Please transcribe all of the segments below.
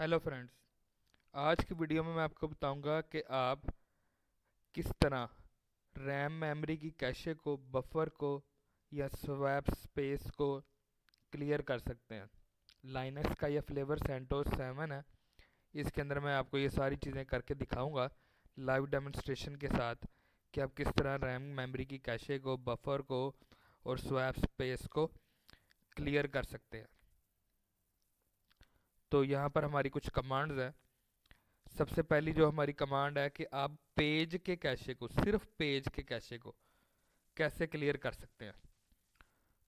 hello friends आज की video में मैं आपको बताऊंगा कि आप किस तरह रैम मेमोरी की कैशे को बफर को या स्वैप स्पेस को क्लियर कर सकते हैं लाइनस का यह फ्लेवर सेंटोस सेवन है इसके अंदर मैं आपको ये सारी चीज़ें करके दिखाऊंगा लाइव डेमोन्स्ट्रेशन के साथ कि आप किस तरह रैम मेमोरी की कैशे को बफर को और स्वैप स्पेस को क्लियर कर सकते हैं तो यहाँ पर हमारी कुछ कमांड्स हैं सबसे पहली जो हमारी कमांड है कि आप पेज के कैशे को सिर्फ पेज के कैशे को कैसे क्लियर कर सकते हैं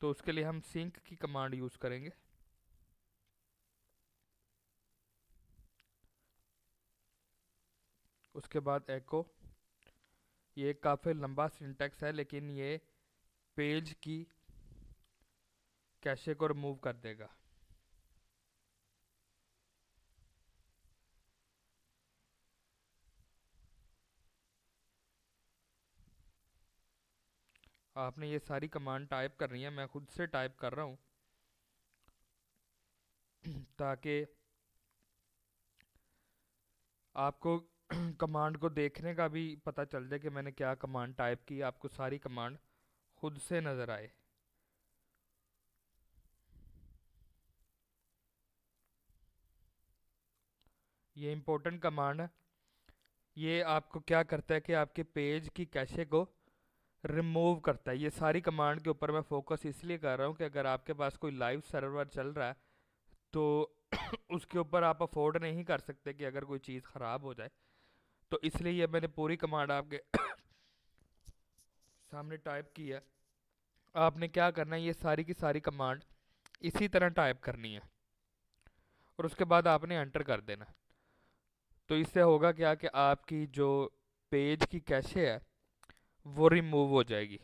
तो उसके लिए हम सिंक की कमांड यूज़ करेंगे उसके बाद एको ये काफ़ी लंबा सिंटेक्स है लेकिन ये पेज की कैशे को रिमूव कर देगा आपने ये सारी कमांड टाइप करनी है मैं खुद से टाइप कर रहा हूँ ताकि आपको कमांड को देखने का भी पता चल जाए कि मैंने क्या कमांड टाइप की आपको सारी कमांड खुद से नज़र आए ये इम्पोर्टेंट कमांड है ये आपको क्या करता है कि आपके पेज की कैशे को रिमूव करता है ये सारी कमांड के ऊपर मैं फोकस इसलिए कर रहा हूँ कि अगर आपके पास कोई लाइव सर्वर चल रहा है तो उसके ऊपर आप अफोर्ड नहीं कर सकते कि अगर कोई चीज़ ख़राब हो जाए तो इसलिए ये मैंने पूरी कमांड आपके सामने टाइप की है आपने क्या करना है ये सारी की सारी कमांड इसी तरह टाइप करनी है और उसके बाद आपने एंटर कर देना तो इससे होगा क्या कि आपकी जो पेज की कैशे है वो रिमूव हो जाएगी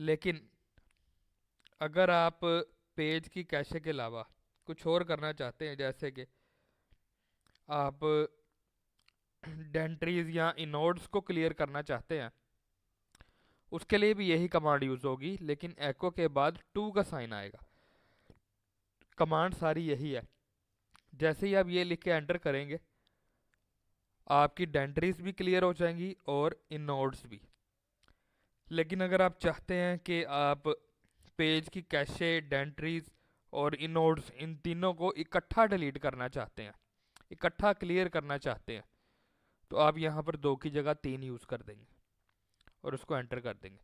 लेकिन अगर आप पेज की कैशे के अलावा कुछ और करना चाहते हैं जैसे कि आप डेंट्रीज या इनोड्स को क्लियर करना चाहते हैं उसके लिए भी यही कमांड यूज़ होगी लेकिन एको के बाद टू का साइन आएगा कमांड सारी यही है जैसे ही आप ये लिख के एंटर करेंगे आपकी डेंट्रीज भी क्लियर हो जाएंगी और इनोड्स भी लेकिन अगर आप चाहते हैं कि आप पेज की कैशे डेंट्रीज और इनोड्स इन तीनों को इकट्ठा डिलीट करना चाहते हैं इकट्ठा क्लियर करना चाहते हैं तो आप यहाँ पर दो की जगह तीन यूज़ कर देंगे और उसको एंटर कर देंगे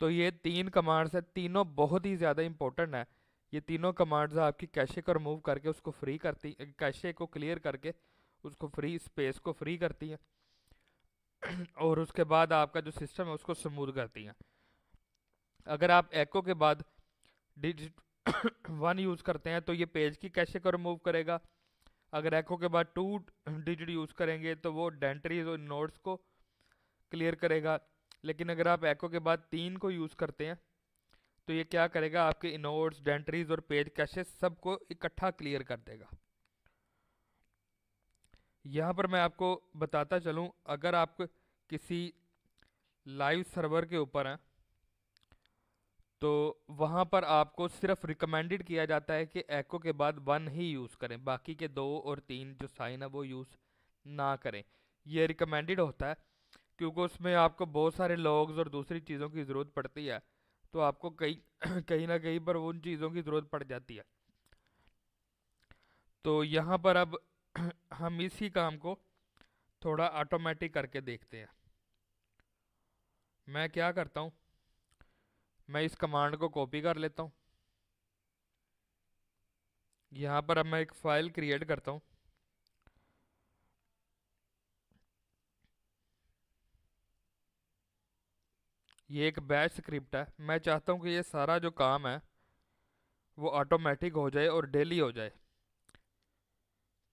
तो ये तीन कमांड्स हैं तीनों बहुत ही ज़्यादा इंपॉर्टेंट है ये तीनों कमांड्स आपकी कैशे को रिमूव करके उसको फ्री करती कैशे को क्लियर करके उसको फ्री स्पेस को फ्री करती हैं और उसके बाद आपका जो सिस्टम है उसको स्मूथ करती हैं अगर आप एको के बाद डिजिट वन यूज़ करते हैं तो ये पेज की कैसे को रिमूव करेगा अगर एको के बाद टू डिजिट यूज़ करेंगे तो वो डेंट्रीज और नोट्स को क्लियर करेगा लेकिन अगर आप एको के बाद तीन को यूज़ करते हैं तो ये क्या करेगा आपके इनोट्स डेंट्रीज और पेज कैशे सबको इकट्ठा क्लियर कर देगा यहाँ पर मैं आपको बताता चलूँ अगर आप किसी लाइव सर्वर के ऊपर हैं तो वहाँ पर आपको सिर्फ रिकमेंडेड किया जाता है कि एको के बाद वन ही यूज़ करें बाकी के दो और तीन जो साइन है वो यूज़ ना करें ये रिकमेंडेड होता है क्योंकि उसमें आपको बहुत सारे लॉग्स और दूसरी चीज़ों की ज़रूरत पड़ती है तो आपको कई कहीं ना कहीं पर उन चीज़ों की ज़रूरत पड़ जाती है तो यहाँ पर अब हम इसी काम को थोड़ा ऑटोमेटिक करके देखते हैं मैं क्या करता हूँ मैं इस कमांड को कॉपी कर लेता हूँ यहाँ पर अब मैं एक फ़ाइल क्रिएट करता हूँ ये एक बैच स्क्रिप्ट है मैं चाहता हूँ कि ये सारा जो काम है वो ऑटोमेटिक हो जाए और डेली हो जाए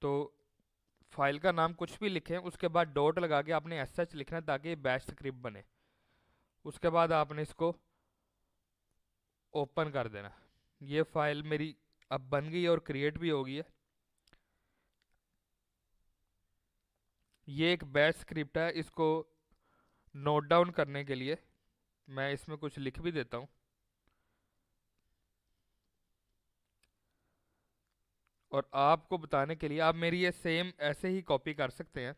तो फाइल का नाम कुछ भी लिखें उसके बाद डॉट लगा के आपने एस एच लिखना ताकि ये बैच स्क्रिप्ट बने उसके बाद आपने इसको ओपन कर देना ये फाइल मेरी अब बन गई और क्रिएट भी हो गई है ये एक बैच स्क्रिप्ट है इसको नोट डाउन करने के लिए मैं इसमें कुछ लिख भी देता हूँ और आपको बताने के लिए आप मेरी ये सेम ऐसे ही कॉपी कर सकते हैं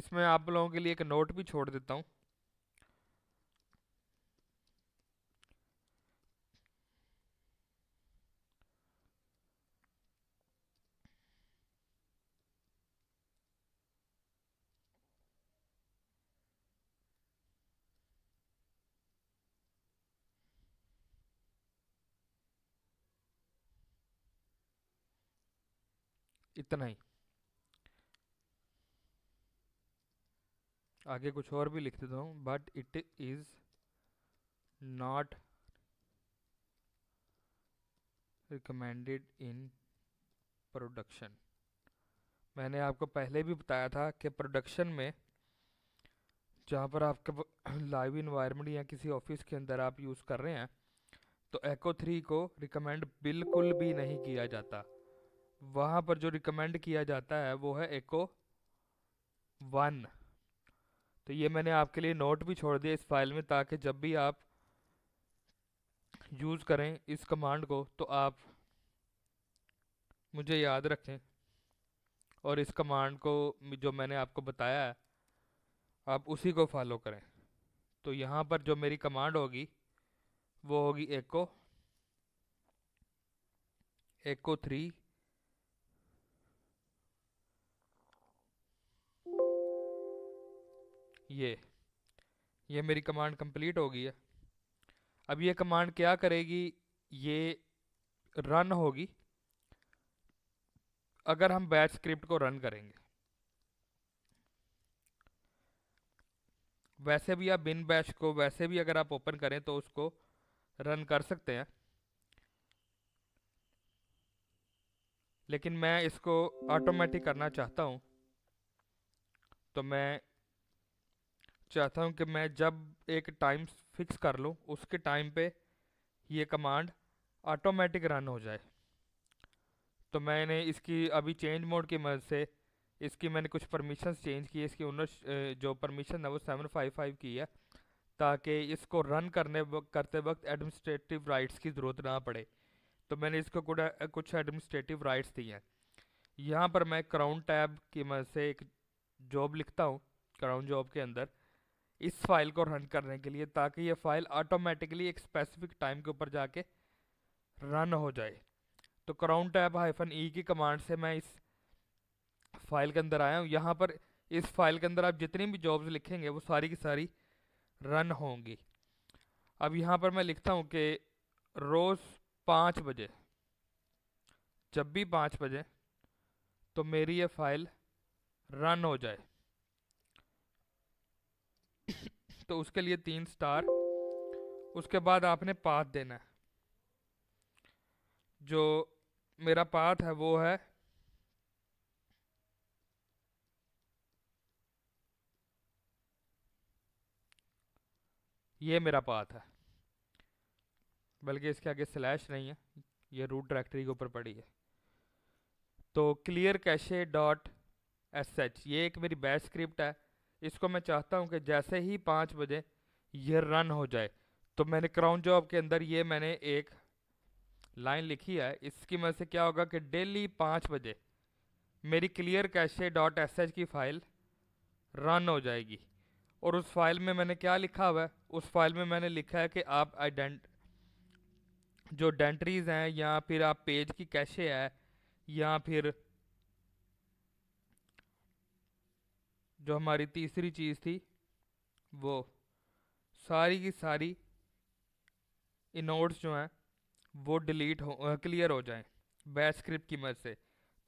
इसमें आप लोगों के लिए एक नोट भी छोड़ देता हूँ इतना ही आगे कुछ और भी लिख देता हूँ but it is not recommended in production मैंने आपको पहले भी बताया था कि प्रोडक्शन में जहाँ पर आपके लाइव इन्वायरमेंट या किसी ऑफिस के अंदर आप यूज़ कर रहे हैं तो एको थ्री को रिकमेंड बिल्कुल भी नहीं किया जाता वहाँ पर जो रिकमेंड किया जाता है वो है एको वन तो ये मैंने आपके लिए नोट भी छोड़ दिया इस फाइल में ताकि जब भी आप यूज़ करें इस कमांड को तो आप मुझे याद रखें और इस कमांड को जो मैंने आपको बताया है आप उसी को फॉलो करें तो यहाँ पर जो मेरी कमांड होगी वो होगी एको एको थ्री ये ये मेरी कमांड कंप्लीट हो गई है अब ये कमांड क्या करेगी ये रन होगी अगर हम बैच स्क्रिप्ट को रन करेंगे वैसे भी आप बिन बैच को वैसे भी अगर आप ओपन करें तो उसको रन कर सकते हैं लेकिन मैं इसको ऑटोमेटिक करना चाहता हूँ तो मैं चाहता हूँ कि मैं जब एक टाइम फिक्स कर लूँ उसके टाइम पे ये कमांड ऑटोमेटिक रन हो जाए तो मैंने इसकी अभी चेंज मोड की मदद से इसकी मैंने कुछ परमिशन चेंज की इसकी ओनर जो परमिशन है वो सेवन फाइव फाइव की है ताकि इसको रन करने करते वक्त एडमिनिस्ट्रेटिव राइट्स की ज़रूरत ना पड़े तो मैंने इसको कुछ एडमिनिस्ट्रेटिव राइट्स दिए हैं यहाँ पर मैं क्राउन टैब की मदद से एक जॉब लिखता हूँ क्राउन जॉब के अंदर इस फाइल को रन करने के लिए ताकि ये फाइल ऑटोमेटिकली एक स्पेसिफिक टाइम के ऊपर जाके रन हो जाए तो क्राउन टैप हाइफन ई की कमांड से मैं इस फाइल के अंदर आया हूँ यहाँ पर इस फाइल के अंदर आप जितनी भी जॉब्स लिखेंगे वो सारी की सारी रन होंगी अब यहाँ पर मैं लिखता हूँ कि रोज़ पाँच बजे जब भी पाँच बजे तो मेरी ये फाइल रन हो जाए तो उसके लिए तीन स्टार उसके बाद आपने पाथ देना है जो मेरा पाथ है वो है ये मेरा पाथ है बल्कि इसके आगे स्लैश नहीं है ये रूट डायरेक्टरी के ऊपर पड़ी है तो clear cache dot S H ये एक मेरी बैच स्क्रिप्ट है इसको मैं चाहता हूँ कि जैसे ही पाँच बजे ये रन हो जाए तो मैंने क्राउन जॉब के अंदर ये मैंने एक लाइन लिखी है इसकी वजह से क्या होगा कि डेली पाँच बजे मेरी clear cache dot S H की फ़ाइल रन हो जाएगी और उस फाइल में मैंने क्या लिखा हुआ है उस फाइल में मैंने लिखा है कि आप आइडेंट जो डेंट्रीज हैं या फिर आप पेज की कैशे है या फिर जो हमारी तीसरी चीज़ थी वो सारी की सारी इनोट्स जो हैं वो डिलीट हो क्लियर हो जाएं बैच स्क्रिप्ट की मदद से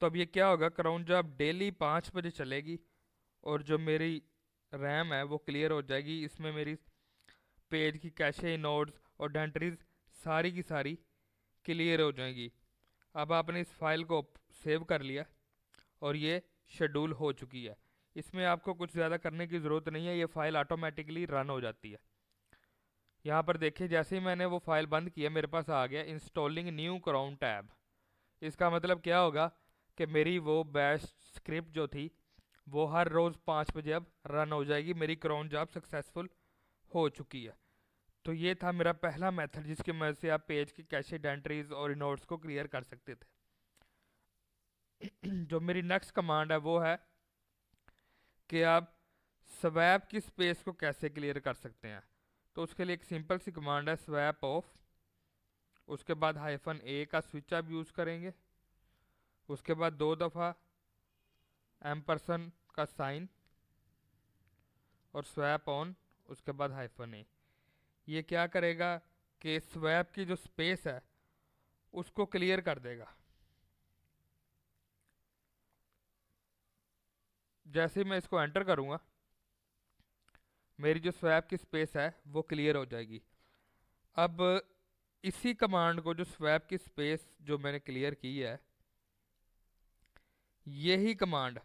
तो अब ये क्या होगा क्राउन जॉब डेली पाँच बजे चलेगी और जो मेरी रैम है वो क्लियर हो जाएगी इसमें मेरी पेज की कैशे इनोट्स और डेंट्रीज सारी की सारी क्लियर हो जाएंगी अब आपने इस फाइल को सेव कर लिया और ये शेड्यूल हो चुकी है इसमें आपको कुछ ज़्यादा करने की ज़रूरत नहीं है ये फ़ाइल ऑटोमेटिकली रन हो जाती है यहाँ पर देखिए जैसे ही मैंने वो फ़ाइल बंद किया मेरे पास आ गया इंस्टॉलिंग न्यू क्राउन टैब इसका मतलब क्या होगा कि मेरी वो बैश स्क्रिप्ट जो थी वो हर रोज़ पाँच बजे अब रन हो जाएगी मेरी क्राउन जॉब सक्सेसफुल हो चुकी है तो ये था मेरा पहला मेथड जिसकी मदद से आप पेज की कैशेड एंट्रीज और नोट्स को क्लियर कर सकते थे जो मेरी नेक्स्ट कमांड है वो है कि आप स्वैप की स्पेस को कैसे क्लियर कर सकते हैं तो उसके लिए एक सिंपल सी कमांड है स्वैप ऑफ उसके बाद हाइफन ए का स्विच आप यूज़ करेंगे उसके बाद दो दफ़ा एम परसन का साइन और स्वैप ऑन उसके बाद हाइफन ए ये क्या करेगा कि स्वैप की जो स्पेस है उसको क्लियर कर देगा जैसे ही मैं इसको एंटर करूँगा मेरी जो स्वैप की स्पेस है वो क्लियर हो जाएगी अब इसी कमांड को जो स्वैप की स्पेस जो मैंने क्लियर की है यही कमांड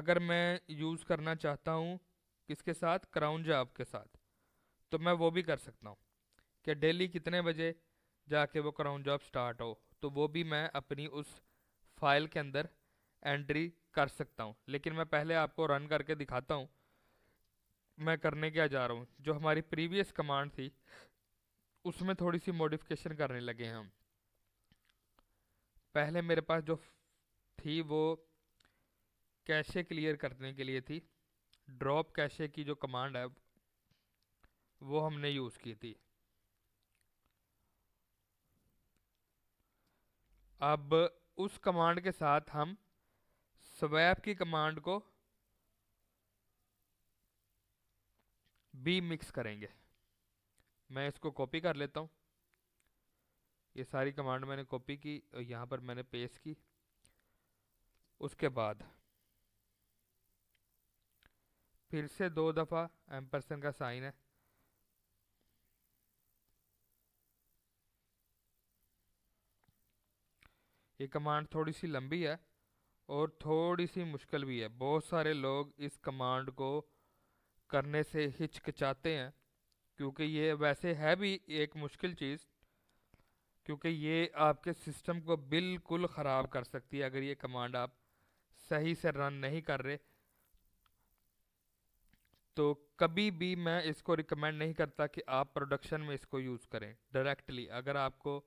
अगर मैं यूज़ करना चाहता हूँ किसके साथ क्राउन जॉब के साथ तो मैं वो भी कर सकता हूँ कि डेली कितने बजे जाके वो क्राउन जॉब स्टार्ट हो तो वो भी मैं अपनी उस फाइल के अंदर एंट्री कर सकता हूँ लेकिन मैं पहले आपको रन करके दिखाता हूँ मैं करने क्या जा रहा हूँ जो हमारी प्रीवियस कमांड थी उसमें थोड़ी सी मॉडिफिकेशन करने लगे हैं हम पहले मेरे पास जो थी वो कैशे क्लियर करने के लिए थी ड्रॉप कैशे की जो कमांड है वो हमने यूज़ की थी अब उस कमांड के साथ हम स्वैप की कमांड को भी मिक्स करेंगे मैं इसको कॉपी कर लेता हूँ ये सारी कमांड मैंने कॉपी की और यहाँ पर मैंने पेस्ट की उसके बाद फिर से दो दफ़ा एम परसेंट का साइन है ये कमांड थोड़ी सी लंबी है और थोड़ी सी मुश्किल भी है बहुत सारे लोग इस कमांड को करने से हिचकिचाते हैं क्योंकि ये वैसे है भी एक मुश्किल चीज़ क्योंकि ये आपके सिस्टम को बिल्कुल ख़राब कर सकती है अगर ये कमांड आप सही से रन नहीं कर रहे तो कभी भी मैं इसको रिकमेंड नहीं करता कि आप प्रोडक्शन में इसको यूज़ करें डायरेक्टली अगर आपको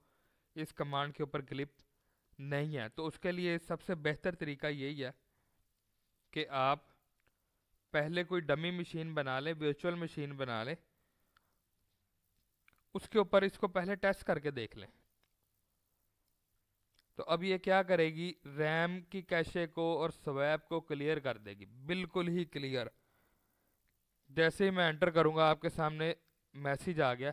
इस कमांड के ऊपर क्लिप नहीं है तो उसके लिए सबसे बेहतर तरीका यही है कि आप पहले कोई डमी मशीन बना लें वर्चुअल मशीन बना लें उसके ऊपर इसको पहले टेस्ट करके देख लें तो अब ये क्या करेगी रैम की कैशे को और स्वैप को क्लियर कर देगी बिल्कुल ही क्लियर जैसे ही मैं एंटर करूँगा आपके सामने मैसेज आ गया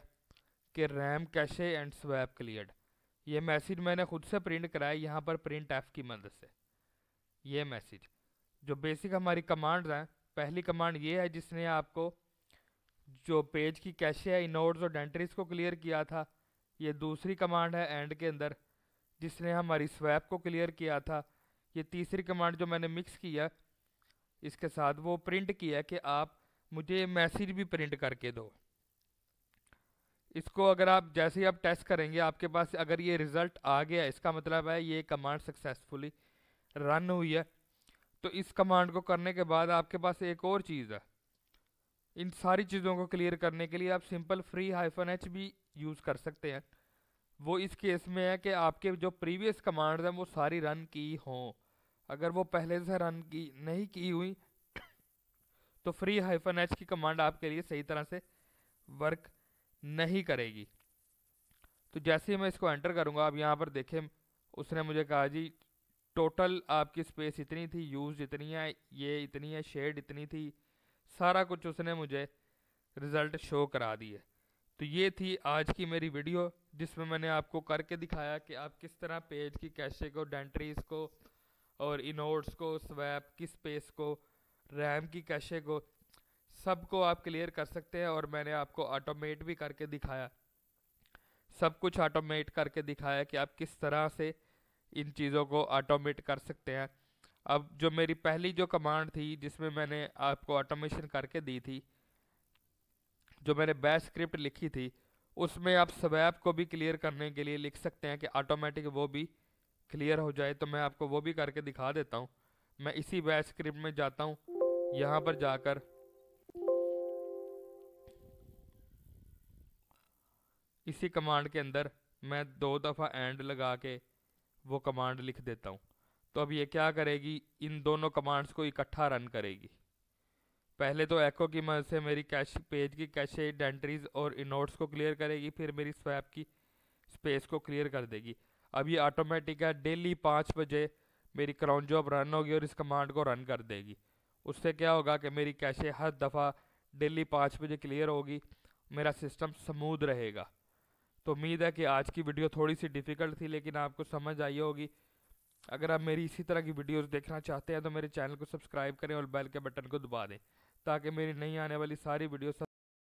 कि RAM cache and swap clear ये मैसेज मैंने खुद से प्रिंट कराया यहाँ पर प्रिंट एफ की मदद से ये मैसेज जो बेसिक हमारी कमांड हैं पहली कमांड ये है जिसने आपको जो पेज की कैशे है इनोड्स और डेंट्रीज को क्लियर किया था ये दूसरी कमांड है एंड के अंदर जिसने हमारी स्वैप को क्लियर किया था ये तीसरी कमांड जो मैंने मिक्स किया इसके साथ वो प्रिंट किया कि आप मुझे मैसेज भी प्रिंट करके दो इसको अगर आप जैसे ही आप टेस्ट करेंगे आपके पास अगर ये रिज़ल्ट आ गया इसका मतलब है ये कमांड सक्सेसफुली रन हुई है तो इस कमांड को करने के बाद आपके पास एक और चीज़ है इन सारी चीज़ों को क्लियर करने के लिए आप सिंपल फ्री हाइफन एच भी यूज़ कर सकते हैं वो इस केस में है कि आपके जो प्रीवियस कमांड्स हैं वो सारी रन की हों अगर वो पहले से रन की नहीं की हुई तो फ्री हाइफन एच की कमांड आपके लिए सही तरह से वर्क नहीं करेगी तो जैसे ही मैं इसको एंटर करूँगा आप यहाँ पर देखें उसने मुझे कहा जी टोटल आपकी स्पेस इतनी थी यूज़ इतनी है ये इतनी है शेड इतनी थी सारा कुछ उसने मुझे रिज़ल्ट शो करा दिए तो ये थी आज की मेरी वीडियो जिसमें मैंने आपको करके दिखाया कि आप किस तरह पेज की कैशे को डेंट्रीज को और इनोट्स को स्वैप की स्पेस को रैम की कैशे को सबको आप क्लियर कर सकते हैं और मैंने आपको ऑटोमेट भी करके दिखाया सब कुछ ऑटोमेट करके दिखाया कि आप किस तरह से इन चीज़ों को ऑटोमेट कर सकते हैं अब जो मेरी पहली जो कमांड थी जिसमें मैंने आपको ऑटोमेशन करके दी थी जो मैंने बैच स्क्रिप्ट लिखी थी उसमें आप स्वैप को भी क्लियर करने के लिए लिख सकते हैं कि ऑटोमेटिक वो भी क्लियर हो जाए तो मैं आपको वो भी करके दिखा देता हूँ मैं इसी बैच स्क्रिप्ट में जाता हूँ यहाँ पर जाकर इसी कमांड के अंदर मैं दो दफ़ा एंड लगा के वो कमांड लिख देता हूँ तो अब ये क्या करेगी इन दोनों कमांड्स को इकट्ठा रन करेगी पहले तो एको की मदद से मेरी कैश पेज की कैश डेंट्रीज और इनोट्स को क्लियर करेगी फिर मेरी स्वैप की स्पेस को क्लियर कर देगी अब ये ऑटोमेटिक है डेली पाँच बजे मेरी क्राउन जॉब रन होगी और इस कमांड को रन कर देगी उससे क्या होगा कि मेरी कैशे हर दफ़ा डेली पाँच बजे क्लियर होगी मेरा सिस्टम स्मूद रहेगा तो उम्मीद है कि आज की वीडियो थोड़ी सी डिफ़िकल्ट थी लेकिन आपको समझ आई होगी अगर आप मेरी इसी तरह की वीडियोस देखना चाहते हैं तो मेरे चैनल को सब्सक्राइब करें और बेल के बटन को दबा दें ताकि मेरी नई आने वाली सारी वीडियो